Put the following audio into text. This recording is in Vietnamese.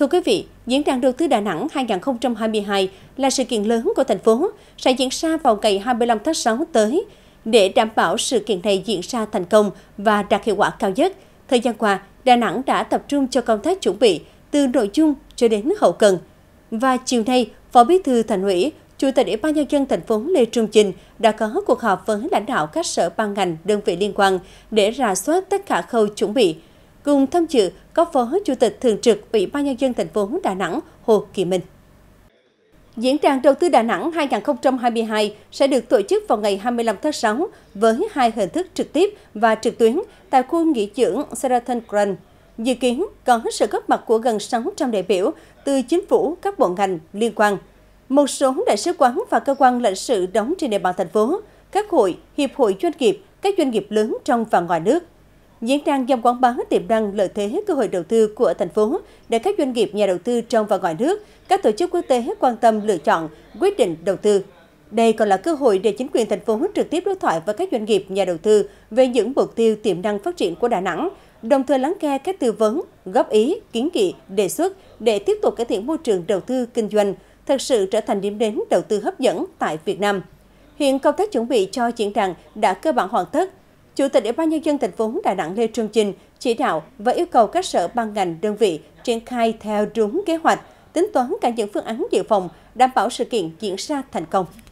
Thưa quý vị, Diễn đàn đầu tư Đà Nẵng 2022 là sự kiện lớn của thành phố, sẽ diễn ra vào ngày 25 tháng 6 tới. Để đảm bảo sự kiện này diễn ra thành công và đạt hiệu quả cao nhất, thời gian qua, Đà Nẵng đã tập trung cho công tác chuẩn bị từ nội dung cho đến hậu cần. Và chiều nay, Phó Bí thư Thành ủy, Chủ tịch Ủy ban nhân dân thành phố Lê Trung Trình đã có cuộc họp với lãnh đạo các sở ban ngành, đơn vị liên quan để rà soát tất cả khâu chuẩn bị, Cùng tham dự có Phó Chủ tịch Thường trực Ủy ban Nhân dân thành phố Đà Nẵng Hồ Kỳ Minh. Diễn đàn đầu tư Đà Nẵng 2022 sẽ được tổ chức vào ngày 25 tháng 6 với hai hình thức trực tiếp và trực tuyến tại khu nghỉ dưỡng Sheraton Grand. Dự kiến có sự góp mặt của gần 600 đại biểu từ chính phủ, các bộ ngành liên quan. Một số đại sứ quán và cơ quan lãnh sự đóng trên địa bàn thành phố, các hội, hiệp hội doanh nghiệp, các doanh nghiệp lớn trong và ngoài nước – Diễn đàn nhằm quảng bá tiềm năng lợi thế cơ hội đầu tư của thành phố để các doanh nghiệp nhà đầu tư trong và ngoài nước, các tổ chức quốc tế quan tâm lựa chọn, quyết định đầu tư. Đây còn là cơ hội để chính quyền thành phố trực tiếp đối thoại với các doanh nghiệp nhà đầu tư về những mục tiêu tiềm năng phát triển của Đà Nẵng, đồng thời lắng nghe các tư vấn, góp ý, kiến nghị, đề xuất để tiếp tục cải thiện môi trường đầu tư kinh doanh, thật sự trở thành điểm đến đầu tư hấp dẫn tại Việt Nam. Hiện công tác chuẩn bị cho diễn đàn đã cơ bản hoàn tất Chủ tịch Ủy ban nhân dân thành phố Đà Nẵng Lê Trương Trinh chỉ đạo và yêu cầu các sở ban ngành đơn vị triển khai theo đúng kế hoạch, tính toán cả những phương án dự phòng, đảm bảo sự kiện diễn ra thành công.